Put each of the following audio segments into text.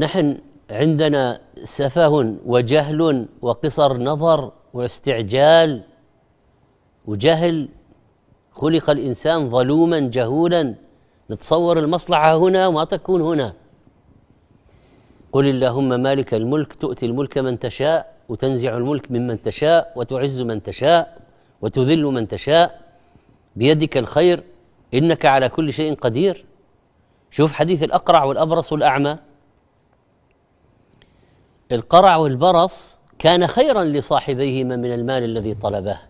نحن عندنا سفه وجهل وقصر نظر واستعجال وجهل خلق الانسان ظلوما جهولا نتصور المصلحه هنا وما تكون هنا قل اللهم مالك الملك تؤتي الملك من تشاء وتنزع الملك ممن تشاء وتعز من تشاء وتذل من تشاء بيدك الخير انك على كل شيء قدير شوف حديث الاقرع والابرص والاعمى القرع والبرص كان خيرا لصاحبيهما من المال الذي طلباه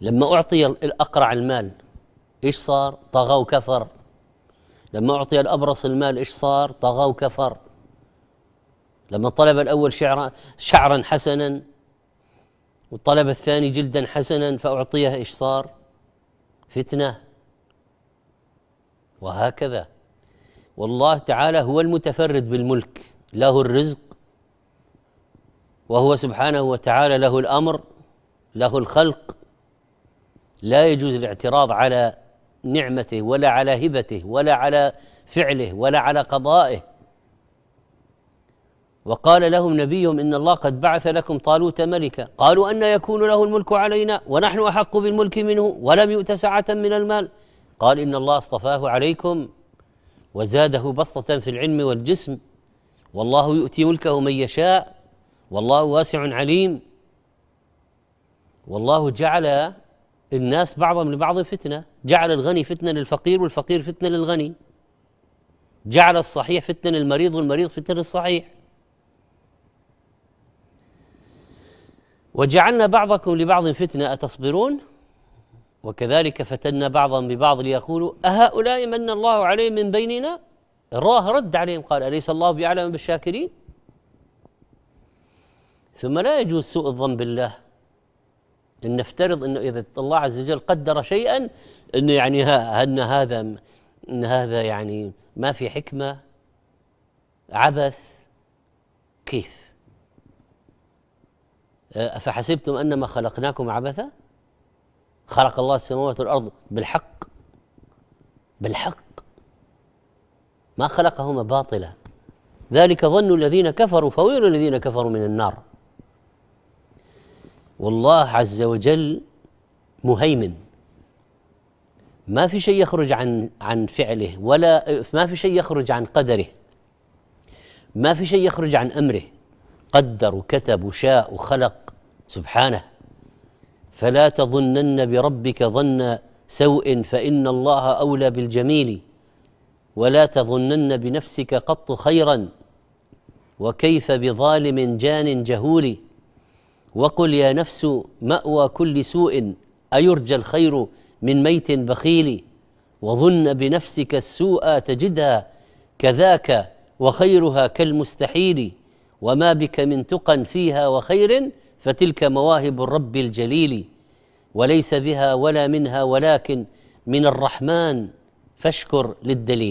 لما أعطي الأقرع المال إيش صار؟ طغى وكفر لما أعطي الأبرص المال إيش صار؟ طغى وكفر لما طلب الأول شعرا, شعرا حسنا وطلب الثاني جلدا حسنا فأعطيه إيش صار؟ فتنة وهكذا والله تعالى هو المتفرد بالملك له الرزق وهو سبحانه وتعالى له الامر له الخلق لا يجوز الاعتراض على نعمته ولا على هبته ولا على فعله ولا على قضائه وقال لهم نبيهم ان الله قد بعث لكم طالوت ملكا قالوا ان يكون له الملك علينا ونحن احق بالملك منه ولم يؤت سعه من المال قال ان الله اصطفاه عليكم وزاده بسطه في العلم والجسم والله يؤتي ملكه من يشاء والله واسع عليم والله جعل الناس بعضهم لبعض فتنه جعل الغني فتنه للفقير والفقير فتنه للغني جعل الصحيح فتنه للمريض والمريض فتنه للصحيح وجعلنا بعضكم لبعض فتنه اتصبرون وكذلك فتنا بعضا ببعض ليقولوا أهؤلاء من الله عليهم من بيننا الله رد عليهم قال أليس الله بأعلم بالشاكرين ثم لا يجوز سوء الظن بالله ان نفترض انه اذا الله عز وجل قدر شيئا انه يعني ها ان هذا ان هذا يعني ما في حكمه عبث كيف أه، افحسبتم انما خلقناكم عبثا خلق الله السماوات والارض بالحق بالحق ما خلقهما باطلا ذلك ظن الذين كفروا فويل الذين كفروا من النار والله عز وجل مهيمن ما في شيء يخرج عن عن فعله ولا ما في شيء يخرج عن قدره ما في شيء يخرج عن امره قدر وكتب وشاء وخلق سبحانه فلا تظنن بربك ظن سوء فان الله اولى بالجميل ولا تظنن بنفسك قط خيرا وكيف بظالم جان جهول وقل يا نفس ماوى كل سوء ايرجى الخير من ميت بخيل وظن بنفسك السوء تجدها كذاك وخيرها كالمستحيل وما بك من تقى فيها وخير فتلك مواهب الرب الجليل وليس بها ولا منها ولكن من الرحمن فاشكر للدليل